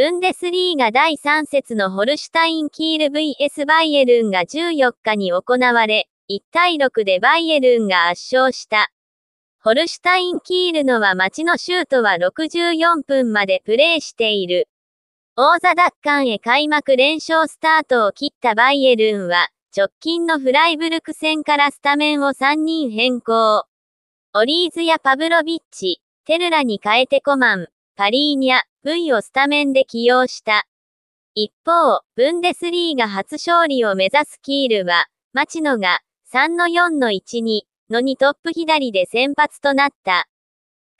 ブンデスリーガ第3節のホルシュタイン・キール VS バイエルンが14日に行われ、1対6でバイエルンが圧勝した。ホルシュタイン・キールのは町のシュートは64分までプレーしている。王座奪還へ開幕連勝スタートを切ったバイエルンは、直近のフライブルク戦からスタメンを3人変更。オリーズやパブロビッチ、テルラに変えてコマン、パリーニャ、V をスタメンで起用した。一方、ブンデスリーが初勝利を目指すキールは、町野が3の4の1にの2トップ左で先発となった。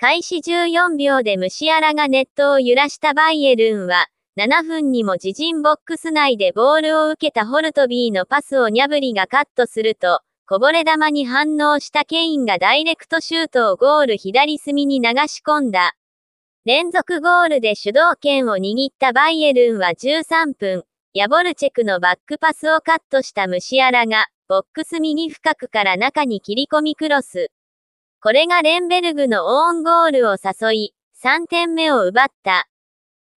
開始14秒でムシアラがネットを揺らしたバイエルンは、7分にも自陣ボックス内でボールを受けたホルトビーのパスをニャブリがカットすると、こぼれ球に反応したケインがダイレクトシュートをゴール左隅に流し込んだ。連続ゴールで主導権を握ったバイエルンは13分、ヤボルチェクのバックパスをカットしたムシアラが、ボックス右深くから中に切り込みクロス。これがレンベルグのオーンゴールを誘い、3点目を奪った。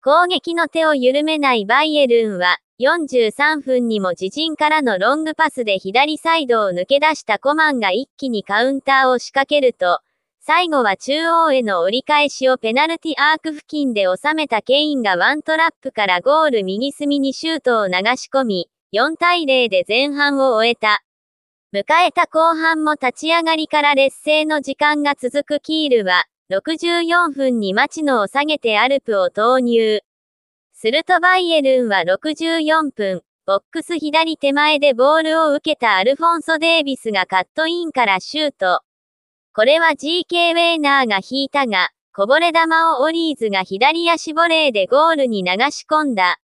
攻撃の手を緩めないバイエルンは、43分にも自陣からのロングパスで左サイドを抜け出したコマンが一気にカウンターを仕掛けると、最後は中央への折り返しをペナルティアーク付近で収めたケインがワントラップからゴール右隅にシュートを流し込み、4対0で前半を終えた。迎えた後半も立ち上がりから劣勢の時間が続くキールは、64分に町野を下げてアルプを投入。するとバイエルンは64分、ボックス左手前でボールを受けたアルフォンソ・デービスがカットインからシュート。これは GK ウェーナーが引いたが、こぼれ球をオリーズが左足ボレーでゴールに流し込んだ。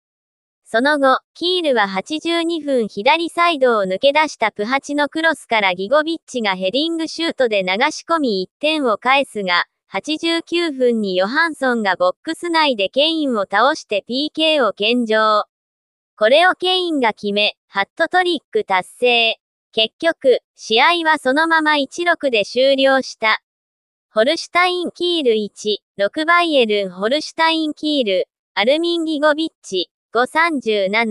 その後、キールは82分左サイドを抜け出したプハチのクロスからギゴビッチがヘディングシュートで流し込み1点を返すが、89分にヨハンソンがボックス内でケインを倒して PK を献上。これをケインが決め、ハットトリック達成。結局、試合はそのまま1-6で終了した。ホルシュタイン・キール1、6バイエルン・ホルシュタイン・キール、アルミン・ギゴビッチ、537、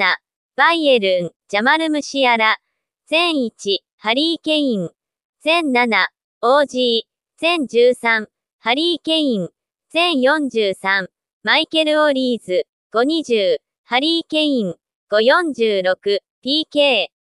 バイエルン、ジャマル・ムシアラ、全1、ハリー・ケイン、全7、OG、全13、ハリー・ケイン、全43、マイケル・オリーズ、520、ハリー・ケイン、546、PK。